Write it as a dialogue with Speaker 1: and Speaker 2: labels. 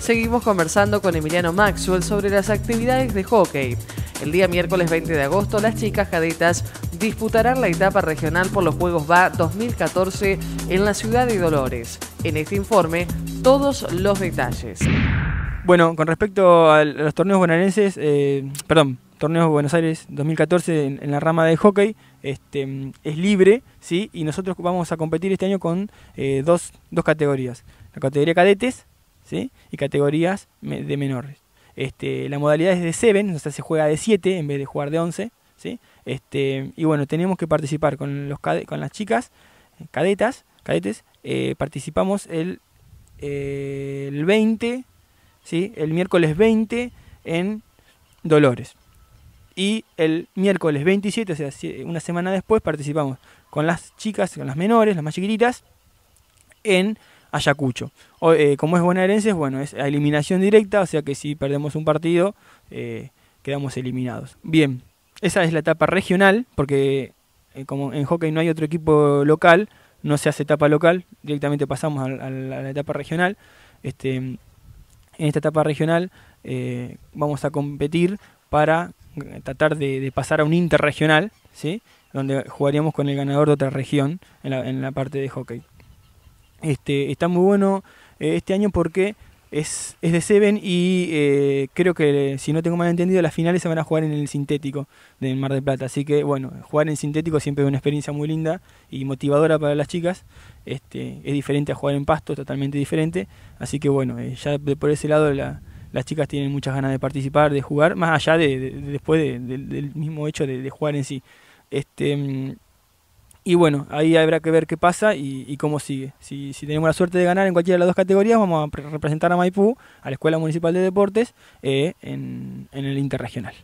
Speaker 1: seguimos conversando con Emiliano Maxwell sobre las actividades de hockey. El día miércoles 20 de agosto, las chicas cadetas disputarán la etapa regional por los Juegos BA 2014 en la ciudad de Dolores. En este informe, todos los detalles.
Speaker 2: Bueno, con respecto a los torneos bonaerenses, eh, perdón, torneos Buenos Aires 2014 en, la rama de hockey, este, es libre, ¿sí? Y nosotros vamos a competir este año con eh, dos, dos categorías. La categoría cadetes y categorías de menores. Este, la modalidad es de 7, o sea, se juega de 7 en vez de jugar de 11. ¿sí? Este, y bueno, tenemos que participar con, las chicas, cadetas, cadetes. Eh, participamos el, eh, el 20, el miércoles 20 en Dolores. Y el miércoles 27, o sea, una semana después, participamos con las chicas, con las menores, las más chiquititas, en Ayacucho. O, eh, como es bonaerense, bueno, es a eliminación directa, o sea que si perdemos un partido, eh, quedamos eliminados. Bien, esa es la etapa regional, porque eh, como en hockey no hay otro equipo local, no se hace etapa local, directamente pasamos a, la etapa regional. Este, en esta etapa regional eh, vamos a competir para tratar de, pasar a un interregional, ¿sí? donde jugaríamos con el ganador de otra región en la parte de hockey. Este, está muy bueno eh, este año porque es, es de Seven y eh, creo que, si no tengo mal entendido, las finales se van a jugar en el sintético del Mar del Plata. Así que, bueno, jugar en sintético siempre es una experiencia muy linda y motivadora para las chicas. Este, es diferente a jugar en pasto, totalmente diferente. Así que, bueno, eh, ya por ese lado las chicas tienen muchas ganas de participar, de jugar, más allá de, después del mismo hecho de, jugar en sí. Este, mm, y bueno, ahí habrá que ver qué pasa y, cómo sigue. Si, si, tenemos la suerte de ganar en cualquiera de las dos categorías, vamos a representar a Maipú, a la Escuela Municipal de Deportes, eh, en, en el Interregional.